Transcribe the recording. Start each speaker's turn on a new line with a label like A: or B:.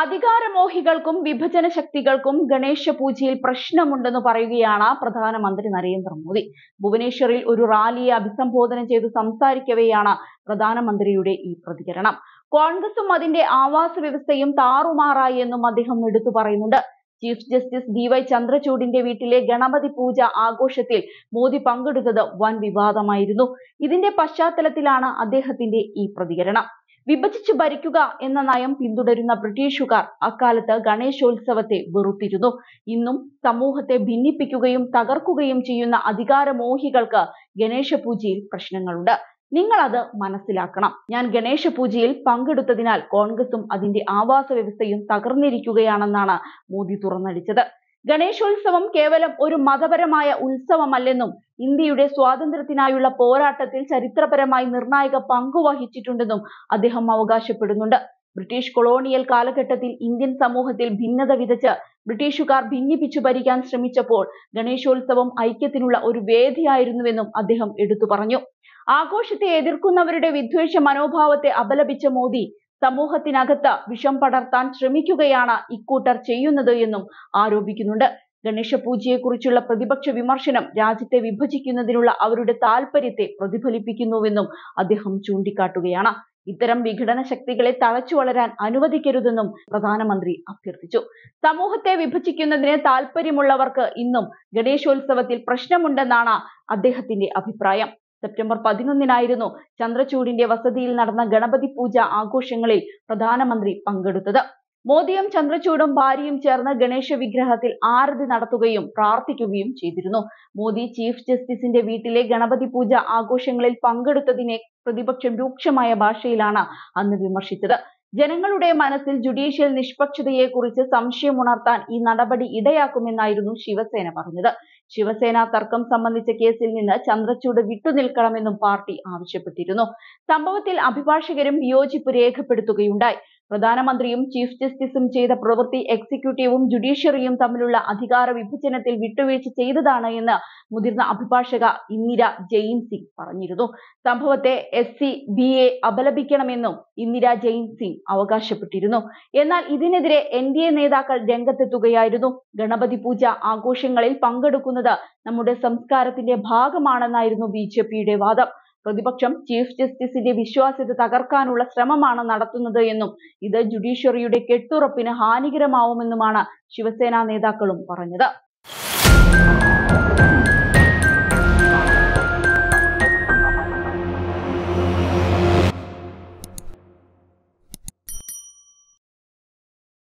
A: അധികാരമോഹികൾക്കും വിഭജന ശക്തികൾക്കും ഗണേശ പൂജയിൽ പ്രശ്നമുണ്ടെന്ന് പറയുകയാണ് പ്രധാനമന്ത്രി നരേന്ദ്രമോദി ഭുവനേശ്വറിൽ ഒരു റാലിയെ അഭിസംബോധന ചെയ്ത് സംസാരിക്കവെയാണ് പ്രധാനമന്ത്രിയുടെ ഈ പ്രതികരണം കോൺഗ്രസും അതിന്റെ ആവാസ വ്യവസ്ഥയും താറുമാറായി എന്നും അദ്ദേഹം എടുത്തു പറയുന്നുണ്ട് ചീഫ് ജസ്റ്റിസ് ഡി വൈ ചന്ദ്രചൂഡിന്റെ വീട്ടിലെ ഗണപതി പൂജ ആഘോഷത്തിൽ മോദി പങ്കെടുത്തത് വൻ വിവാദമായിരുന്നു ഇതിന്റെ പശ്ചാത്തലത്തിലാണ് അദ്ദേഹത്തിന്റെ ഈ പ്രതികരണം വിഭജിച്ചു ഭരിക്കുക എന്ന നയം പിന്തുടരുന്ന ബ്രിട്ടീഷുകാർ അക്കാലത്ത് ഗണേശോത്സവത്തെ വെറുത്തിരുന്നു ഇന്നും സമൂഹത്തെ ഭിന്നിപ്പിക്കുകയും തകർക്കുകയും ചെയ്യുന്ന അധികാരമോഹികൾക്ക് ഗണേശ പൂജയിൽ പ്രശ്നങ്ങളുണ്ട് നിങ്ങൾ അത് മനസ്സിലാക്കണം ഞാൻ ഗണേശ പൂജയിൽ പങ്കെടുത്തതിനാൽ കോൺഗ്രസും അതിന്റെ ആവാസ വ്യവസ്ഥയും തകർന്നിരിക്കുകയാണെന്നാണ് മോദി തുറന്നടിച്ചത് ഗണേശോത്സവം കേവലം ഒരു മതപരമായ ഉത്സവമല്ലെന്നും ഇന്ത്യയുടെ സ്വാതന്ത്ര്യത്തിനായുള്ള പോരാട്ടത്തിൽ ചരിത്രപരമായി നിർണായക പങ്ക് വഹിച്ചിട്ടുണ്ടെന്നും അദ്ദേഹം അവകാശപ്പെടുന്നുണ്ട് ബ്രിട്ടീഷ് കൊളോണിയൽ കാലഘട്ടത്തിൽ ഇന്ത്യൻ സമൂഹത്തിൽ ഭിന്നത വിതച്ച് ബ്രിട്ടീഷുകാർ ഭിന്നിപ്പിച്ചു ഭരിക്കാൻ ശ്രമിച്ചപ്പോൾ ഗണേശോത്സവം ഐക്യത്തിനുള്ള ഒരു വേദിയായിരുന്നുവെന്നും അദ്ദേഹം എടുത്തു പറഞ്ഞു ആഘോഷത്തെ എതിർക്കുന്നവരുടെ വിദ്വേഷ മനോഭാവത്തെ അപലപിച്ച മോദി സമൂഹത്തിനകത്ത് വിഷം പടർത്താൻ ശ്രമിക്കുകയാണ് ഇക്കൂട്ടർ ചെയ്യുന്നത് എന്നും ആരോപിക്കുന്നുണ്ട് ഗണേശ പൂജയെക്കുറിച്ചുള്ള പ്രതിപക്ഷ വിമർശനം രാജ്യത്തെ വിഭജിക്കുന്നതിനുള്ള അവരുടെ താൽപര്യത്തെ പ്രതിഫലിപ്പിക്കുന്നുവെന്നും അദ്ദേഹം ചൂണ്ടിക്കാട്ടുകയാണ് ഇത്തരം വിഘടന ശക്തികളെ തളച്ചു വളരാൻ അനുവദിക്കരുതെന്നും പ്രധാനമന്ത്രി അഭ്യർത്ഥിച്ചു സമൂഹത്തെ വിഭജിക്കുന്നതിന് താൽപ്പര്യമുള്ളവർക്ക് ഇന്നും ഗണേശോത്സവത്തിൽ പ്രശ്നമുണ്ടെന്നാണ് അദ്ദേഹത്തിന്റെ അഭിപ്രായം സെപ്റ്റംബർ പതിനൊന്നിനായിരുന്നു ചന്ദ്രചൂഡിന്റെ വസതിയിൽ നടന്ന ഗണപതി പൂജ ആഘോഷങ്ങളിൽ പ്രധാനമന്ത്രി പങ്കെടുത്തത് മോദിയും ചന്ദ്രചൂഡും ഭാര്യയും ചേർന്ന് ഗണേശ വിഗ്രഹത്തിൽ ആരതി നടത്തുകയും പ്രാർത്ഥിക്കുകയും ചെയ്തിരുന്നു മോദി ചീഫ് ജസ്റ്റിസിന്റെ വീട്ടിലെ ഗണപതി പൂജ ആഘോഷങ്ങളിൽ പങ്കെടുത്തതിനെ പ്രതിപക്ഷം രൂക്ഷമായ ഭാഷയിലാണ് അന്ന് വിമർശിച്ചത് ജനങ്ങളുടെ മനസ്സിൽ ജുഡീഷ്യൽ നിഷ്പക്ഷതയെക്കുറിച്ച് സംശയമുണർത്താൻ ഈ നടപടി ഇടയാക്കുമെന്നായിരുന്നു ശിവസേന പറഞ്ഞത് ശിവസേന തർക്കം സംബന്ധിച്ച കേസിൽ നിന്ന് ചന്ദ്രചൂഡ് വിട്ടുനിൽക്കണമെന്നും പാർട്ടി ആവശ്യപ്പെട്ടിരുന്നു സംഭവത്തിൽ അഭിഭാഷകരും വിയോജിപ്പ് രേഖപ്പെടുത്തുകയുണ്ടായി പ്രധാനമന്ത്രിയും ചീഫ് ജസ്റ്റിസും ചെയ്ത പ്രവൃത്തി എക്സിക്യൂട്ടീവും ജുഡീഷ്യറിയും തമ്മിലുള്ള അധികാര വിഭജനത്തിൽ വിട്ടുവീഴ്ച ചെയ്തതാണ് എന്ന് മുതിർന്ന അഭിഭാഷക ഇന്ദിര ജെയിൻ സിംഗ് പറഞ്ഞിരുന്നു സംഭവത്തെ എസ് സി ബി എ അപലപിക്കണമെന്നും ഇന്ദിര ജെയിൻ സിംഗ് അവകാശപ്പെട്ടിരുന്നു എന്നാൽ ഇതിനെതിരെ എൻ ഡി എ നേതാക്കൾ രംഗത്തെത്തുകയായിരുന്നു ഗണപതി പൂജ ആഘോഷങ്ങളിൽ പങ്കെടുക്കുന്നത് നടത്തുന്നത് നമ്മുടെ സംസ്കാരത്തിന്റെ ഭാഗമാണെന്നായിരുന്നു ബി ജെ പിയുടെ വാദം പ്രതിപക്ഷം ചീഫ് ജസ്റ്റിസിന്റെ വിശ്വാസ്യത തകർക്കാനുള്ള ശ്രമമാണ് നടത്തുന്നത് എന്നും ഇത് ജുഡീഷ്യറിയുടെ കെട്ടുറപ്പിന് ഹാനികരമാവുമെന്നുമാണ് ശിവസേന നേതാക്കളും പറഞ്ഞത്